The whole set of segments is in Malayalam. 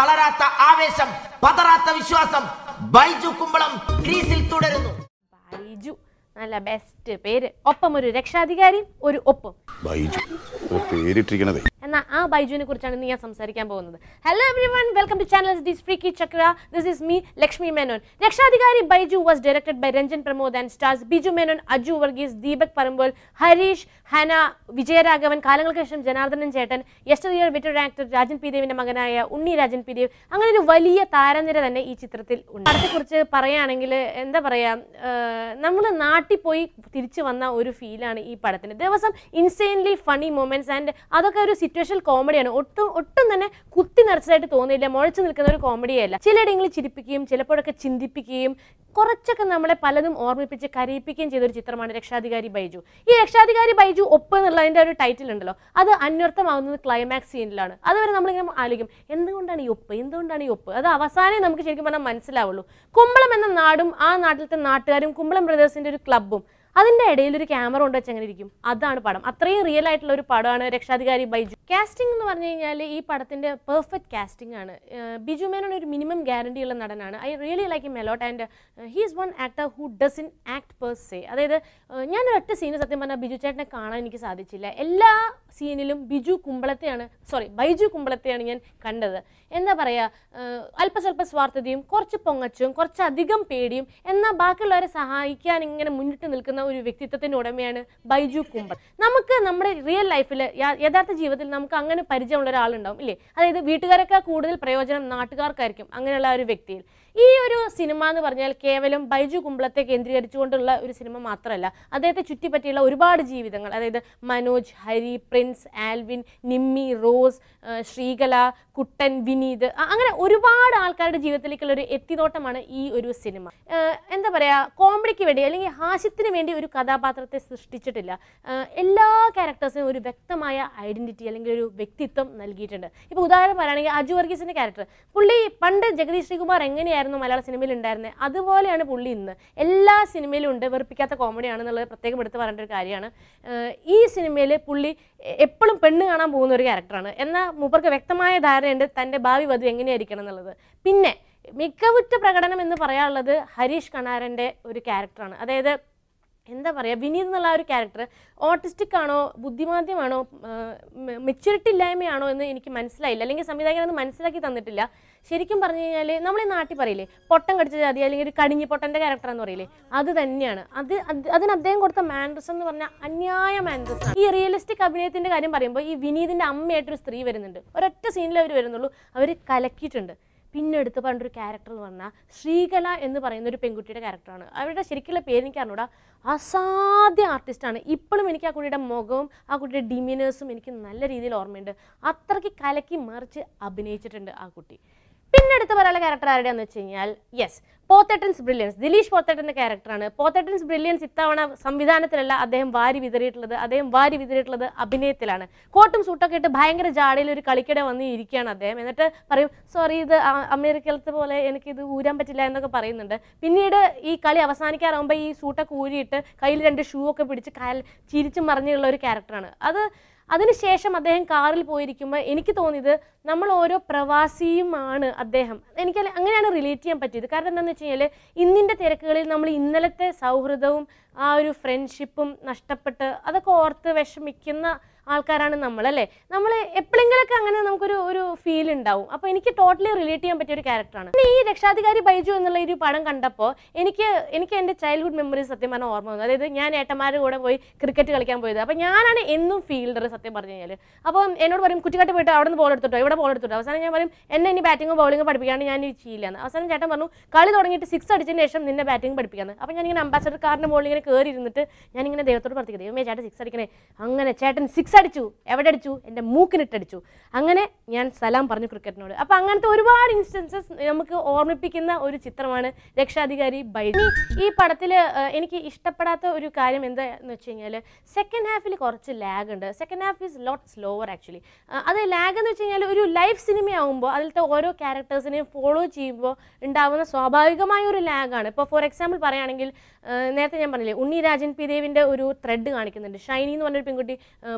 തളരാത്ത ആവേശം പതറാത്ത വിശ്വാസം ബൈജു കുമ്പളം ക്രീസിൽ തുടരുന്നു ബൈജു നല്ല ബെസ്റ്റ് പേര് ഒപ്പം ഒരു രക്ഷാധികാരി ഒരു ഒപ്പം ബൈജു പേരിട്ടിരിക്കണതേ ആ ബൈജുവിനെ കുറിച്ചാണ് ഇന്ന് ഞാൻ സംസാരിക്കാൻ പോകുന്നത് hello everyone welcome to channel this freaky Chakra this is me Lakshmi Menon Rakshadhikari Baiju was directed by Ranjan Pramod and stars Biju Menon Aju Varghese Deepak Parambol Harish Hana Vijayaraghavan കാലങ്ങൾക്ക് ശേഷം ജനാർദ്ദനൻ ചേട്ടൻ yesteryear actor Rajan P ദേവിന്റെ മകനായ ഉണ്ണി രാജൻ പി ദേവ് അങ്ങനെ ഒരു വലിയ താരനിര തന്നെ ഈ ചിത്രത്തിൽ ഉണ്ട് കുറിച്ച് പറയുകയാണെങ്കിൽ എന്താ പറയാ നമ്മൾ നാട്ടിൽ പോയി തിരിച്ചു വന്ന ഒരു ഫീലാണ് ഈ പടത്തിന് ദിവസം ഇൻസെയിൻലി ഫണി മൊമെന്റ്സ് ആൻഡ് അതൊക്കെ ഒരു സിറ്റുവേഷൻ സ്പെഷ്യൽ കോമഡിയാണ് ഒട്ടും ഒട്ടും തന്നെ കുത്തി നിറച്ചതായിട്ട് തോന്നിയില്ല മുഴച്ചു നിൽക്കുന്ന ഒരു കോമഡിയല്ല ചിലയിടങ്ങളിൽ ചിരിപ്പിക്കുകയും ചിലപ്പോഴൊക്കെ ചിന്തിപ്പിക്കുകയും കുറച്ചൊക്കെ നമ്മളെ പലതും ഓർമ്മിപ്പിച്ച് കരയിപ്പിക്കുകയും ചെയ്തൊരു ചിത്രമാണ് രക്ഷാധികാരി ബൈജു ഈ രക്ഷാധികാരി ബൈജു ഒപ്പ് എന്നുള്ളതിൻ്റെ ഒരു ടൈറ്റിൽ ഉണ്ടല്ലോ അത് അന്വർത്ഥമാവുന്നത് ക്ലൈമാക്സ് സീനിലാണ് അതുവരെ നമ്മളിങ്ങനെ ആലോചിക്കും എന്തുകൊണ്ടാണ് ഈ ഒപ്പ് എന്തുകൊണ്ടാണ് ഈ ഒപ്പ് അത് അവസാനം നമുക്ക് ശരിക്കും പറഞ്ഞാൽ മനസ്സിലാവുള്ളൂ കുമ്പളം എന്ന നാടും ആ നാട്ടിലത്തെ നാട്ടുകാരും കുമ്പളം ബ്രദേഴ്സിൻ്റെ ഒരു ക്ലബ്ബും അതിൻ്റെ ഇടയിൽ ഒരു ക്യാമറ കൊണ്ട് വെച്ചങ്ങനെ ഇരിക്കും അതാണ് പടം അത്രയും റിയൽ ആയിട്ടുള്ള ഒരു പടമാണ് രക്ഷാധികാരി ബൈജു കാസ്റ്റിംഗ് എന്ന് പറഞ്ഞു കഴിഞ്ഞാൽ ഈ പടത്തിൻ്റെ പെർഫെക്റ്റ് കാസ്റ്റിംഗ് ആണ് ബിജു മേനോൻ ഒരു മിനിമം ഗ്യാരണ്ടി ഉള്ള നടനാണ് ഐ റിയലി ലൈക്ക് മെലോട്ട് and he's is one actor who doesn't act per se അതായത് ഞാൻ ഒറ്റ സീന് സത്യം പറഞ്ഞാൽ ബിജു ചേട്ടനെ കാണാൻ എനിക്ക് സാധിച്ചില്ല എല്ലാ സീനിലും ബിജു കുമ്പളത്തെയാണ് സോറി ബൈജു കുമ്പളത്തെയാണ് ഞാൻ കണ്ടത് എന്താ പറയുക സ്വല്പ സ്വാർത്ഥതയും കുറച്ച് പൊങ്ങച്ചും കുറച്ചധികം പേടിയും എന്നാൽ ബാക്കിയുള്ളവരെ സഹായിക്കാൻ ഇങ്ങനെ മുന്നിട്ട് നിൽക്കുന്ന നിൽക്കുന്ന ഒരു വ്യക്തിത്വത്തിൻ്റെ ഉടമയാണ് ബൈജു കുമ്പൻ നമുക്ക് നമ്മുടെ റിയൽ ലൈഫിൽ യഥാർത്ഥ ജീവിതത്തിൽ നമുക്ക് അങ്ങനെ പരിചയമുള്ള ഒരാളുണ്ടാവും ഇല്ലേ അതായത് വീട്ടുകാരൊക്കെ കൂടുതൽ പ്രയോജനം നാട്ടുകാർക്കായിരിക്കും അങ്ങനെയുള്ള ഒരു വ്യക്തിയിൽ ഈ ഒരു സിനിമ എന്ന് പറഞ്ഞാൽ കേവലം ബൈജു കുമ്പളത്തെ കേന്ദ്രീകരിച്ചുകൊണ്ടുള്ള ഒരു സിനിമ മാത്രമല്ല അദ്ദേഹത്തെ ചുറ്റിപ്പറ്റിയുള്ള ഒരുപാട് ജീവിതങ്ങൾ അതായത് Manoj Hari Prince Alvin Nimmi Rose Sreekala Kuttan Vineeth അങ്ങനെ ഒരുപാട് ആൾക്കാരുടെ ജീവിതത്തിലേക്കുള്ള ഒരു എത്തിനോട്ടമാണ് ഈ ഒരു സിനിമ എന്താ പറയുക കോമഡിക്ക് വേണ്ടി അല്ലെങ്കിൽ ഹാസ്യത്തിന് വേണ്ടി ഒരു കഥാപാത്രത്തെ സൃഷ്ടിച്ചിട്ടില്ല എല്ലാ ക്യാരക്ടേഴ്സിനും ഒരു വ്യക്തമായ ഐഡൻറ്റിറ്റി അല്ലെങ്കിൽ ഒരു വ്യക്തിത്വം നൽകിയിട്ടുണ്ട് ഇപ്പോൾ ഉദാഹരണം പറയുകയാണെങ്കിൽ അജു വർഗീസിൻ്റെ ക്യാരക്ടർ പുള്ളി പണ്ട് ജഗദീഷ് ശ്രീകുമാർ എങ്ങനെയായിരുന്നു ആയിരുന്നു മലയാള സിനിമയിൽ ഉണ്ടായിരുന്നത് അതുപോലെയാണ് പുള്ളി ഇന്ന് എല്ലാ സിനിമയിലും ഉണ്ട് വെറുപ്പിക്കാത്ത കോമഡിയാണെന്നുള്ളത് പ്രത്യേകം എടുത്ത് പറയേണ്ട ഒരു കാര്യമാണ് ഈ സിനിമയിൽ പുള്ളി എപ്പോഴും പെണ്ണ് കാണാൻ പോകുന്ന ഒരു ക്യാരക്ടറാണ് എന്നാൽ മൂപ്പർക്ക് വ്യക്തമായ ധാരണയുണ്ട് തൻ്റെ ഭാവി വധു എങ്ങനെയായിരിക്കണം എന്നുള്ളത് പിന്നെ മികവുറ്റ പ്രകടനം എന്ന് പറയാനുള്ളത് ഹരീഷ് കണാരൻ്റെ ഒരു ക്യാരക്ടറാണ് അതായത് എന്താ പറയുക വിനീത് എന്നുള്ള ഒരു ക്യാരക്ടർ ഓട്ടിസ്റ്റിക് ആണോ ബുദ്ധിമാന്ദ്യമാണോ മെച്യൂരിറ്റി ഇല്ലായ്മയാണോ എന്ന് എനിക്ക് മനസ്സിലായില്ല അല്ലെങ്കിൽ സംവിധായകൻ അത് മനസ്സിലാക്കി തന്നിട്ടില്ല ശരിക്കും പറഞ്ഞു കഴിഞ്ഞാൽ നമ്മൾ ഈ നാട്ടിൽ പറയില്ലേ പൊട്ടം കടിച്ച ജാതി അല്ലെങ്കിൽ ഒരു കടിഞ്ഞി പൊട്ടൻ്റെ ക്യാരക്ടറാന്ന് എന്ന് പറയില്ലേ അത് തന്നെയാണ് അത് അതിന് അദ്ദേഹം കൊടുത്ത മാൻഡ്രസ് എന്ന് പറഞ്ഞാൽ അന്യായ മാൻഡ്രസ് ആണ് ഈ റിയലിസ്റ്റിക് അഭിനയത്തിൻ്റെ കാര്യം പറയുമ്പോൾ ഈ വിനീതിൻ്റെ അമ്മയായിട്ടൊരു സ്ത്രീ വരുന്നുണ്ട് ഒരൊറ്റ സീനിൽ അവർ വരുന്നുള്ളൂ അവർ കലക്കിയിട്ടുണ്ട് പിന്നെ എടുത്ത് പറഞ്ഞൊരു ക്യാരക്ടർ എന്ന് പറഞ്ഞാൽ ശ്രീകല എന്ന് പറയുന്ന ഒരു പെൺകുട്ടിയുടെ ക്യാരക്ടറാണ് അവരുടെ ശരിക്കുള്ള പേര് എനിക്ക് അറിഞ്ഞൂടാ അസാധ്യ ആർട്ടിസ്റ്റാണ് ഇപ്പോഴും എനിക്ക് ആ കുട്ടിയുടെ മുഖവും ആ കുട്ടിയുടെ ഡിമിനേഴ്സും എനിക്ക് നല്ല രീതിയിൽ ഓർമ്മയുണ്ട് അത്രയ്ക്ക് കലക്കി മറിച്ച് അഭിനയിച്ചിട്ടുണ്ട് ആ കുട്ടി പിന്നെ അടുത്ത് പറയാനുള്ള ക്യാരക്ടർ ആരുടെയാന്ന് വെച്ച് കഴിഞ്ഞാൽ യെസ് പോത്തേട്ടൻസ് ബ്രില്യൻസ് ദിലീഷ് പോത്തേട്ടൻ്റെ ക്യാരക്ടറാണ് പോത്തേട്ടൻസ് ബ്രില്യൻസ് ഇത്തവണ സംവിധാനത്തിലല്ല അദ്ദേഹം വാരി വിതറിയിട്ടുള്ളത് അദ്ദേഹം വാരി വിതറിയിട്ടുള്ളത് അഭിനയത്തിലാണ് കോട്ടും സൂട്ടൊക്കെ ഇട്ട് ഭയങ്കര ജാടയിൽ ഒരു കളിക്കിടെ വന്ന് ഇരിക്കുകയാണ് അദ്ദേഹം എന്നിട്ട് പറയും സോറി ഇത് അമേരിക്കത്തെ പോലെ എനിക്കിത് ഊരാൻ പറ്റില്ല എന്നൊക്കെ പറയുന്നുണ്ട് പിന്നീട് ഈ കളി അവസാനിക്കാറാകുമ്പോൾ ഈ സൂട്ടൊക്കെ ഊരിയിട്ട് കയ്യിൽ രണ്ട് ഷൂ ഒക്കെ പിടിച്ച് കയൽ ചിരിച്ചു മറിഞ്ഞുള്ള ഒരു ക്യാരക്ടറാണ് അത് അതിനുശേഷം അദ്ദേഹം കാറിൽ പോയിരിക്കുമ്പോൾ എനിക്ക് തോന്നിയത് നമ്മൾ ഓരോ പ്രവാസിയുമാണ് അദ്ദേഹം എനിക്ക് അങ്ങനെയാണ് റിലേറ്റ് ചെയ്യാൻ പറ്റിയത് കാരണം എന്താണെന്ന് വെച്ച് കഴിഞ്ഞാൽ ഇന്നിൻ്റെ തിരക്കുകളിൽ നമ്മൾ ഇന്നലത്തെ സൗഹൃദവും ആ ഒരു ഫ്രണ്ട്ഷിപ്പും നഷ്ടപ്പെട്ട് അതൊക്കെ ഓർത്ത് വിഷമിക്കുന്ന ആൾക്കാരാണ് നമ്മൾ അല്ലേ നമ്മൾ എപ്പോഴെങ്കിലൊക്കെ അങ്ങനെ നമുക്കൊരു ഒരു ഫീൽ ഉണ്ടാവും അപ്പോൾ എനിക്ക് ടോട്ടലി റിലേറ്റ് ചെയ്യാൻ പറ്റിയ ഒരു ക്യാരക്ടറാണ് ഈ രക്ഷാധികാരി ബൈജു എന്നുള്ള ഒരു പടം കണ്ടപ്പോൾ എനിക്ക് എനിക്ക് എൻ്റെ ചൈൽഡ്ഹുഡ് മെമ്മറി സത്യം പറഞ്ഞാൽ ഓർമ്മ വന്നു അതായത് ഞാൻ ഏട്ടന്മാരുടെ കൂടെ പോയി ക്രിക്കറ്റ് കളിക്കാൻ പോയത് അപ്പോൾ ഞാനാണ് എന്നും ഫീൽഡർ സത്യം പറഞ്ഞു കഴിഞ്ഞാൽ അപ്പോൾ എന്നോട് പറയും കുറ്റിക്കാട്ട് പോയിട്ട് അവിടെ നിന്ന് ബോൾ എടുത്തിട്ടോ ഇവിടെ ബോൾ എടുത്തിട്ടോ അവസാനം ഞാൻ പറയും എന്നെ ഇനി ബാറ്റിംഗും ബോളിംഗും പഠിപ്പിക്കാണ്ട് ഞാൻ ഇനി ചെയ്യില്ലെന്ന് അവസാനം ചേട്ടൻ പറഞ്ഞു കളി തുടങ്ങിയിട്ട് സിക്സ് അടിച്ചതിന് ശേഷം നിന്നെ ബാറ്റിംഗ് പഠിപ്പിക്കാന്ന് അപ്പോൾ ഇങ്ങനെ അംബാസഡർ കാറിൻ്റെ മുകളിൽ കയറി ഇരുന്നിട്ട് ഇങ്ങനെ ദൈവത്തോട് പ്രാർത്ഥിക്കും ദൈവമേ ചേട്ടൻ സിക്സ് അടിക്കണേ അങ്ങനെ ചേട്ടൻ സിക്സ് അടിച്ചു എവിടെ അടിച്ചു എൻ്റെ മൂക്കിനിട്ടടിച്ചു അങ്ങനെ ഞാൻ സലാം പറഞ്ഞു ക്രിക്കറ്റിനോട് അപ്പം അങ്ങനത്തെ ഒരുപാട് ഇൻസ്റ്റൻസസ് നമുക്ക് ഓർമ്മിപ്പിക്കുന്ന ഒരു ചിത്രമാണ് രക്ഷാധികാരി ബൈഡി ഈ പടത്തിൽ എനിക്ക് ഇഷ്ടപ്പെടാത്ത ഒരു കാര്യം എന്താന്ന് വെച്ച് കഴിഞ്ഞാൽ സെക്കൻഡ് ഹാഫിൽ കുറച്ച് ലാഗ് ഉണ്ട് second half is lot slower actually അത് ലാഗ് എന്ന് വെച്ച് കഴിഞ്ഞാൽ ഒരു ലൈവ് സിനിമയാകുമ്പോൾ അതിലത്തെ ഓരോ ക്യാരക്ടേഴ്സിനെയും ഫോളോ ചെയ്യുമ്പോൾ ഉണ്ടാവുന്ന സ്വാഭാവികമായ ഒരു ലാഗാണ് ഇപ്പോൾ ഫോർ എക്സാമ്പിൾ പറയുകയാണെങ്കിൽ നേരത്തെ ഞാൻ പറഞ്ഞില്ലേ ഉണ്ണി രാജൻ പി ദേവിൻ്റെ ഒരു ത്രെഡ് കാണിക്കുന്നുണ്ട് ഷൈനി എന്ന് പറഞ്ഞൊരു പെൺകുട്ടി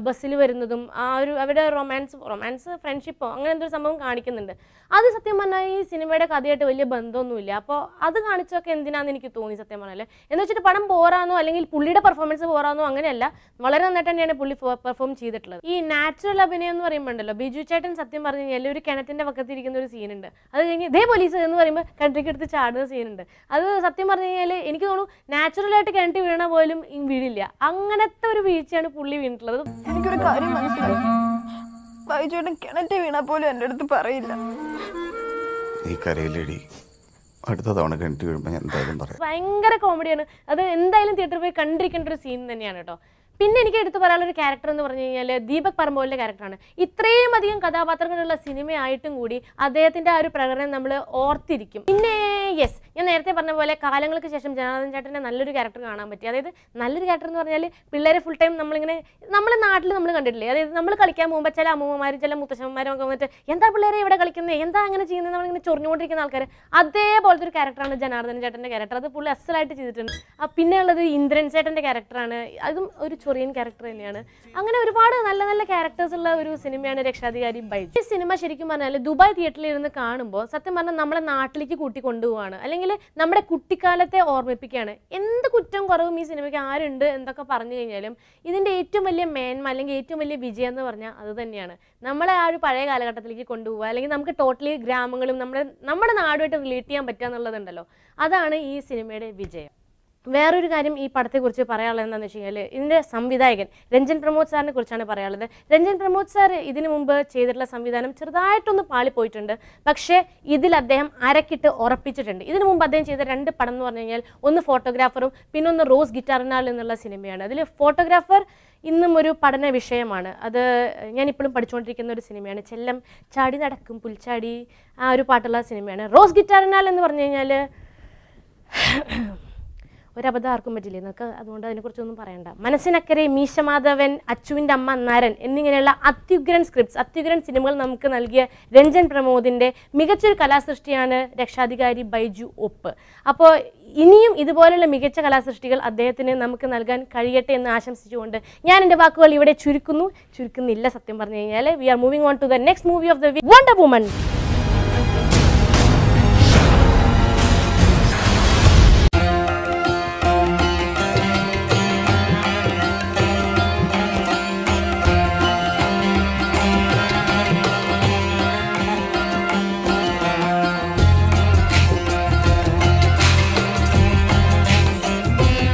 ബസ് മാക്സിൽ വരുന്നതും ആ ഒരു അവരുടെ റൊമാൻസ് റൊമാൻസ് ഫ്രണ്ട്ഷിപ്പോ അങ്ങനെ എന്തൊരു സംഭവം കാണിക്കുന്നുണ്ട് അത് സത്യം പറഞ്ഞാൽ ഈ സിനിമയുടെ കഥയായിട്ട് വലിയ ബന്ധമൊന്നുമില്ല അപ്പോൾ അത് കാണിച്ചൊക്കെ എന്തിനാന്ന് എനിക്ക് തോന്നി സത്യം പറഞ്ഞാൽ എന്ന് വെച്ചിട്ട് പടം പോരാന്നോ അല്ലെങ്കിൽ പുള്ളിയുടെ പെർഫോമൻസ് പോരാന്നോ അങ്ങനെയല്ല വളരെ നന്നായിട്ട് തന്നെയാണ് പുള്ളി പെർഫോം ചെയ്തിട്ടുള്ളത് ഈ നാച്ചുറൽ അഭിനയം എന്ന് പറയുമ്പോണ്ടല്ലോ ബിജു ചേട്ടൻ സത്യം പറഞ്ഞു കഴിഞ്ഞാൽ ഒരു കിണറ്റിന്റെ പക്കത്തിരിക്കുന്ന ഒരു സീനുണ്ട് അത് കഴിഞ്ഞ് ഇതേ പോലീസ് എന്ന് പറയുമ്പോൾ എടുത്ത് ചാടുന്ന സീനുണ്ട് അത് സത്യം പറഞ്ഞു കഴിഞ്ഞാൽ എനിക്ക് തോന്നുന്നു നാച്ചുറലായിട്ട് കിണറ്റ് വീണ പോലും വീഴില്ല അങ്ങനത്തെ ഒരു വീഴ്ചയാണ് പുള്ളി വീണിട്ടുള്ളത് എനിക്ക് ഒരു കാര്യം മനസ്സിലായി ബൈജുവിന്റെ കിണറ്റ് വീണാ പോലും എന്റെ അടുത്ത് പറയില്ല നീ കരയിലടി അടുത്ത തവണ കിണറ്റ് വീഴുമ്പോൾ ഞാൻ എന്തായാലും ഭയങ്കര കോമഡിയാണ് അത് എന്തായാലും തിയേറ്ററിൽ പോയി കണ്ടിരിക്കേണ്ട ഒരു സീൻ തന്നെയാണ് കേട്ടോ പിന്നെ എനിക്ക് എടുത്തു പറയാനുള്ള ക്യാരക്ടർ എന്ന് പറഞ്ഞു കഴിഞ്ഞാൽ ദീപക് പറമ്പോലിൻ്റെ ക്യാരക്ടറാണ് ഇത്രയും അധികം കഥാപാത്രങ്ങളുള്ള സിനിമയായിട്ടും കൂടി അദ്ദേഹത്തിൻ്റെ ആ ഒരു പ്രകടനം നമ്മൾ ഓർത്തിരിക്കും പിന്നെ യെസ് ഞാൻ നേരത്തെ പറഞ്ഞ പോലെ കാലങ്ങൾക്ക് ശേഷം ജനാർദ്ദൻ ചേട്ടൻ്റെ നല്ലൊരു ക്യാരക്ടർ കാണാൻ പറ്റി അതായത് നല്ലൊരു ക്യാരക്ടർ എന്ന് പറഞ്ഞാൽ പിള്ളേരെ ഫുൾ ടൈം നമ്മളിങ്ങനെ നമ്മുടെ നാട്ടിൽ നമ്മൾ കണ്ടിട്ടില്ലേ അതായത് നമ്മൾ കളിക്കാൻ പോകുമ്പോൾ ചില അമ്മൂമ്മമാരും ചില മുത്തശ്ശന്മാരും ഒക്കെ വന്നിട്ട് എന്താ പിള്ളേരെ ഇവിടെ കളിക്കുന്നത് എന്താ അങ്ങനെ ചെയ്യുന്നത് നമ്മളിങ്ങനെ ചൊറിഞ്ഞുകൊണ്ടിരിക്കുന്ന ആൾക്കാർ അതേപോലത്തെ ഒരു ക്യാരക്ടറാണ് ജനാർദ്ദൻ ചേട്ടൻ്റെ ക്യാരക്ടർ അത് ഫുൾ അസലായിട്ട് ചെയ്തിട്ടുണ്ട് പിന്നെ ഉള്ളത് ഇന്ദ്രൻ ചേട്ടൻ്റെ ക്യാരക്ടറാണ് അതും ഒരു കൊറിയൻ ക്യാരക്ടർ തന്നെയാണ് അങ്ങനെ ഒരുപാട് നല്ല നല്ല ക്യാരക്ടേഴ്സ് ഉള്ള ഒരു സിനിമയാണ് രക്ഷാധികാരി ബൈ ഈ സിനിമ ശരിക്കും പറഞ്ഞാൽ ദുബായ് തിയേറ്ററിൽ ഇരുന്ന് കാണുമ്പോൾ സത്യം പറഞ്ഞാൽ നമ്മളെ നാട്ടിലേക്ക് കൂട്ടി കൊണ്ടുപോവാണ് അല്ലെങ്കിൽ നമ്മുടെ കുട്ടിക്കാലത്തെ ഓർമ്മിപ്പിക്കുകയാണ് എന്ത് കുറ്റം കുറവും ഈ സിനിമയ്ക്ക് ആരുണ്ട് എന്നൊക്കെ പറഞ്ഞു കഴിഞ്ഞാലും ഇതിൻ്റെ ഏറ്റവും വലിയ മേന്മ അല്ലെങ്കിൽ ഏറ്റവും വലിയ വിജയം എന്ന് പറഞ്ഞാൽ അത് തന്നെയാണ് നമ്മളെ ആ ഒരു പഴയ കാലഘട്ടത്തിലേക്ക് കൊണ്ടുപോകുക അല്ലെങ്കിൽ നമുക്ക് ടോട്ടലി ഗ്രാമങ്ങളും നമ്മുടെ നമ്മുടെ നാടുമായിട്ട് റിലേറ്റ് ചെയ്യാൻ പറ്റുക എന്നുള്ളതുണ്ടല്ലോ അതാണ് ഈ സിനിമയുടെ വിജയം വേറൊരു കാര്യം ഈ പടത്തെക്കുറിച്ച് പറയാനുള്ളത് എന്താണെന്ന് വെച്ച് കഴിഞ്ഞാൽ ഇതിൻ്റെ സംവിധായകൻ രഞ്ജൻ പ്രമോദ് സാറിനെ കുറിച്ചാണ് പറയാനുള്ളത് രഞ്ജൻ പ്രമോദ് സാർ ഇതിനു മുമ്പ് ചെയ്തിട്ടുള്ള സംവിധാനം ചെറുതായിട്ടൊന്ന് പാളിപ്പോയിട്ടുണ്ട് പക്ഷേ ഇതിൽ അദ്ദേഹം അരക്കിട്ട് ഉറപ്പിച്ചിട്ടുണ്ട് ഇതിനു മുമ്പ് അദ്ദേഹം ചെയ്ത രണ്ട് പടം എന്ന് പറഞ്ഞു കഴിഞ്ഞാൽ ഒന്ന് ഫോട്ടോഗ്രാഫറും പിന്നെ ഒന്ന് റോസ് ഗിറ്റാറിനാൾ എന്നുള്ള സിനിമയാണ് അതിൽ ഫോട്ടോഗ്രാഫർ ഇന്നും ഒരു പഠന വിഷയമാണ് അത് ഞാൻ ഇപ്പോഴും പഠിച്ചുകൊണ്ടിരിക്കുന്ന ഒരു സിനിമയാണ് ചെല്ലം ചാടി നടക്കും പുൽച്ചാടി ആ ഒരു പാട്ടുള്ള സിനിമയാണ് റോസ് ഗിറ്റാറിനാൽ എന്ന് പറഞ്ഞു കഴിഞ്ഞാൽ ഒരബദ്ധം ആർക്കും പറ്റില്ലേ എന്നൊക്കെ അതുകൊണ്ട് അതിനെക്കുറിച്ചൊന്നും പറയണ്ട മനസ്സിനക്കരെ മീശമാധവൻ അച്ചുവിൻ്റെ അമ്മ നരൻ എന്നിങ്ങനെയുള്ള അത്യുഗ്രൻ സ്ക്രിപ്റ്റ്സ് അത്യുഗ്രൻ സിനിമകൾ നമുക്ക് നൽകിയ രഞ്ജൻ പ്രമോദിൻ്റെ മികച്ചൊരു കലാസൃഷ്ടിയാണ് രക്ഷാധികാരി ബൈജു ഒപ്പ് അപ്പോൾ ഇനിയും ഇതുപോലെയുള്ള മികച്ച കലാസൃഷ്ടികൾ അദ്ദേഹത്തിന് നമുക്ക് നൽകാൻ കഴിയട്ടെ എന്ന് ആശംസിച്ചുകൊണ്ട് ഞാൻ എൻ്റെ വാക്കുകൾ ഇവിടെ ചുരുക്കുന്നു ചുരുക്കുന്നില്ല സത്യം പറഞ്ഞു കഴിഞ്ഞാൽ we are moving on to the next movie of the Wonder woman